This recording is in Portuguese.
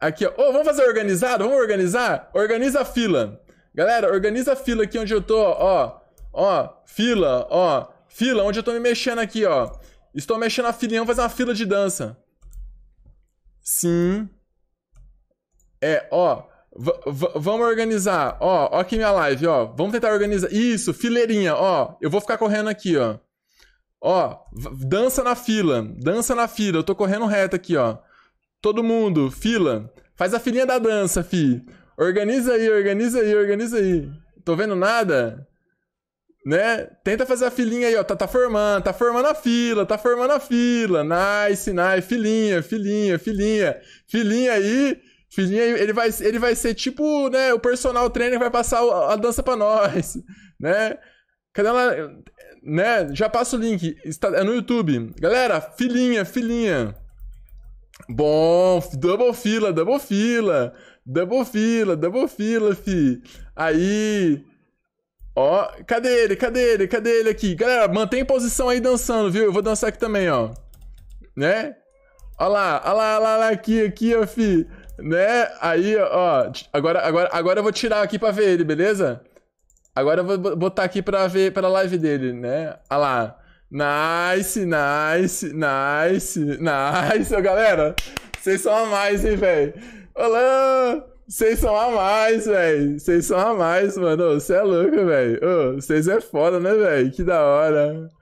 Aqui, ó. Oh, vamos fazer organizado? Vamos organizar? Organiza a fila. Galera, organiza a fila aqui onde eu tô, ó. Ó, fila, ó. Fila, onde eu tô me mexendo aqui, ó. Estou mexendo a fila, vamos fazer uma fila de dança. Sim. É, ó. Vamos organizar, ó. Ó aqui minha live, ó. Vamos tentar organizar. Isso, fileirinha, ó. Eu vou ficar correndo aqui, ó. Ó, dança na fila. Dança na fila. Eu tô correndo reto aqui, ó. Todo mundo, fila. Faz a filinha da dança, fi. Organiza aí, organiza aí, organiza aí. Tô vendo nada? Né? Tenta fazer a filinha aí, ó. Tá, tá formando, tá formando a fila, tá formando a fila. Nice, nice. Filinha, filinha, filinha. Filinha aí. Filinha aí. Ele vai, ele vai ser tipo, né? O personal trainer vai passar a dança pra nós, né? Cadê ela? Né? Já passa o link. Está, é no YouTube. Galera, filinha, filinha. Bom, double fila, double fila, double fila, double fila, fi. Aí, ó, cadê ele, cadê ele, cadê ele aqui? Galera, mantém posição aí dançando, viu? Eu vou dançar aqui também, ó, né? Ó lá, ó lá, ó lá, ó lá aqui, aqui, ó, fi, né? Aí, ó, agora, agora, agora eu vou tirar aqui pra ver ele, beleza? Agora eu vou botar aqui pra ver a live dele, né? Ó lá. Nice, nice, nice, nice. galera, vocês são a mais, hein, velho? Olá! Vocês são a mais, velho. Vocês são a mais, mano. Você é louco, velho. Vocês é foda, né, velho? Que da hora.